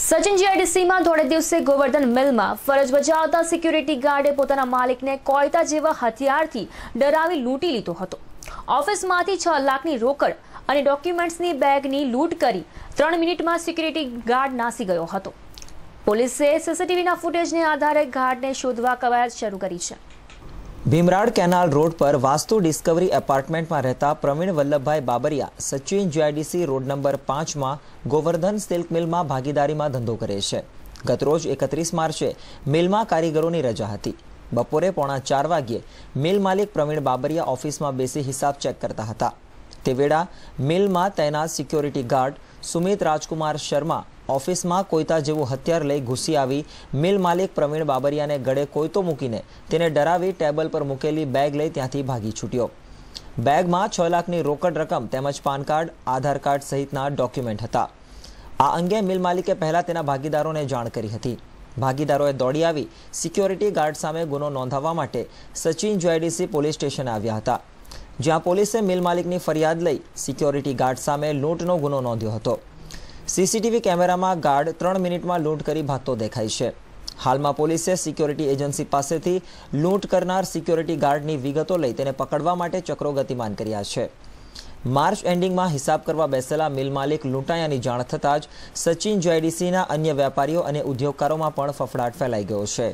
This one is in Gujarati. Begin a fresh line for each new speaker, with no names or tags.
સચિન જીઆઈડીસીમાં થોડે દિવસે ગોવર્ધન મિલમાં ફરજ બજાવતા સિક્યુરિટી ગાર્ડે પોતાના માલિકને કોયતા જેવા હથિયારથી ડરાવી લૂંટી લીધો હતો ઓફિસમાંથી છ લાખની રોકડ અને ડોક્યુમેન્ટ્સની બેગની લૂંટ કરી ત્રણ મિનિટમાં સિક્યુરિટી ગાર્ડ નાસી ગયો હતો પોલીસે સીસીટીવીના ફૂટેજને આધારે ગાર્ડને શોધવા કવાયત શરૂ કરી છે
ભીમરાડ કેનાલ રોડ પર વાસ્તુ ડિસ્કવરી એપાર્ટમેન્ટમાં રહેતા Pravin Vallabhbhai Babariya Sachin GIDC road number પાંચમાં ગોવર્ધન સિલ્ક મિલમાં ભાગીદારીમાં ધંધો કરે છે ગતરોજ એકત્રીસ માર્ચે મિલમાં કારીગરોની રજા હતી બપોરે પોણા ચાર વાગ્યે મિલ માલિક પ્રવીણ બાબરિયા ઓફિસમાં બેસી હિસાબ ચેક કરતા હતા તે વેળા મિલમાં તૈનાત સિક્યોરિટી ગાર્ડ સુમિત રાજકુમાર શર્મા ઓફિસમાં કોઈતા જેવું હથિયાર લઈ ઘૂસી આવી મિલ માલિક પ્રવીણ બાબરિયાને ગળે કોઈતો મૂકીને તેને ડરાવી ટેબલ પર મૂકેલી બેગ લઈ ત્યાંથી ભાગી છૂટ્યો બેગમાં છ લાખની રોકડ રકમ તેમજ પાન કાર્ડ આધાર કાર્ડ સહિતના ડોક્યુમેન્ટ હતા આ અંગે મિલ માલિકે પહેલાં તેના ભાગીદારોને જાણ કરી હતી ભાગીદારોએ દોડી આવી સિક્યોરિટી ગાર્ડ સામે ગુનો નોંધાવવા માટે સચિન જોઆઈડીસી પોલીસ સ્ટેશન આવ્યા હતા જ્યાં પોલીસે મિલ માલિકની ફરિયાદ લઈ સિક્યોરિટી ગાર્ડ સામે લૂંટનો ગુનો નોંધ્યો હતો સીસીટીવી કેમેરામાં ગાર્ડ ત્રણ મિનિટમાં લૂંટ કરી ભાગતો દેખાય છે હાલમાં પોલીસે સિક્યોરિટી એજન્સી પાસેથી લૂંટ કરનાર સિક્યોરિટી ગાર્ડની વિગતો લઈ તેને પકડવા માટે ચક્રો ગતિમાન કર્યા છે માર્ચ એન્ડિંગમાં હિસાબ કરવા બેસેલા મિલ માલિક લૂંટાયાની જાણ થતાં જ સચિન જેડીસીના અન્ય વેપારીઓ અને ઉદ્યોગકારોમાં પણ ફફડાટ ફેલાઈ ગયો છે